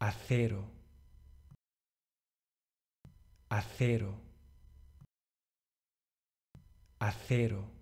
acero, acero, acero.